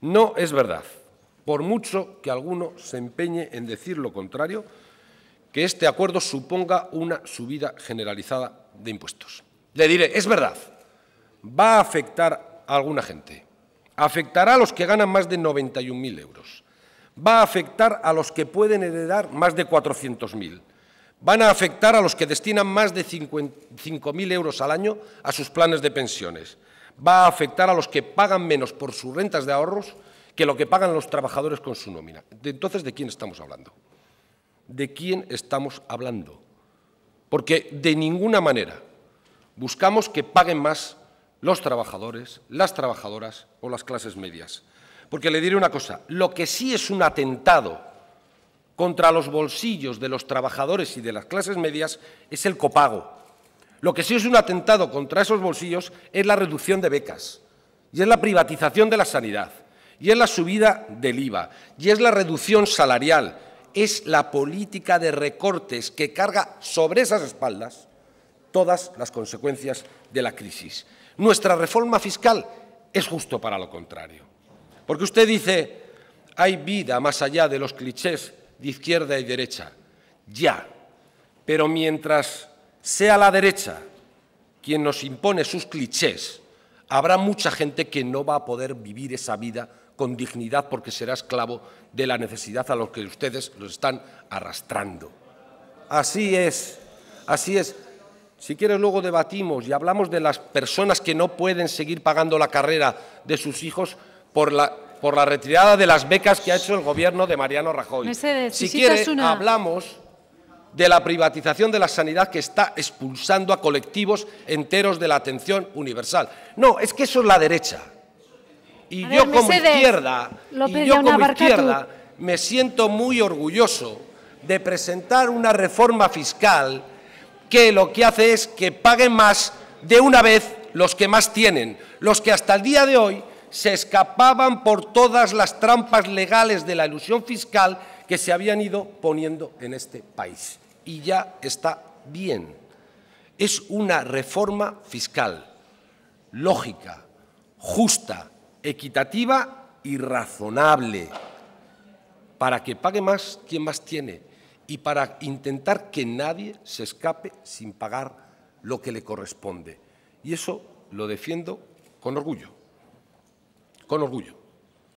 No es verdad, por mucho que alguno se empeñe en decir lo contrario, que este acuerdo suponga una subida generalizada de impuestos. Le diré, es verdad, va a afectar a alguna gente. Afectará a los que ganan más de 91.000 euros. Va a afectar a los que pueden heredar más de 400.000. Van a afectar a los que destinan más de 5.000 euros al año a sus planes de pensiones va a afectar a los que pagan menos por sus rentas de ahorros que lo que pagan los trabajadores con su nómina. Entonces, ¿de quién estamos hablando? ¿De quién estamos hablando? Porque de ninguna manera buscamos que paguen más los trabajadores, las trabajadoras o las clases medias. Porque le diré una cosa, lo que sí es un atentado contra los bolsillos de los trabajadores y de las clases medias es el copago. Lo que sí es un atentado contra esos bolsillos es la reducción de becas, y es la privatización de la sanidad, y es la subida del IVA, y es la reducción salarial, es la política de recortes que carga sobre esas espaldas todas las consecuencias de la crisis. Nuestra reforma fiscal es justo para lo contrario. Porque usted dice, hay vida más allá de los clichés de izquierda y derecha. Ya, pero mientras sea la derecha quien nos impone sus clichés, habrá mucha gente que no va a poder vivir esa vida con dignidad porque será esclavo de la necesidad a los que ustedes los están arrastrando. Así es, así es. Si quieres luego debatimos y hablamos de las personas que no pueden seguir pagando la carrera de sus hijos por la, retirada de las becas que ha hecho el gobierno de Mariano Rajoy. si quieres hablamos de la privatización de la sanidad que está expulsando a colectivos enteros de la atención universal. No, es que eso es la derecha. Y yo como izquierda, y yo como izquierda me siento muy orgulloso de presentar una reforma fiscal que lo que hace es que paguen más de una vez los que más tienen, los que hasta el día de hoy se escapaban por todas las trampas legales de la ilusión fiscal que se habían ido poniendo en este país y ya está bien. Es una reforma fiscal lógica, justa, equitativa y razonable para que pague más quien más tiene y para intentar que nadie se escape sin pagar lo que le corresponde. Y eso lo defiendo con orgullo, con orgullo.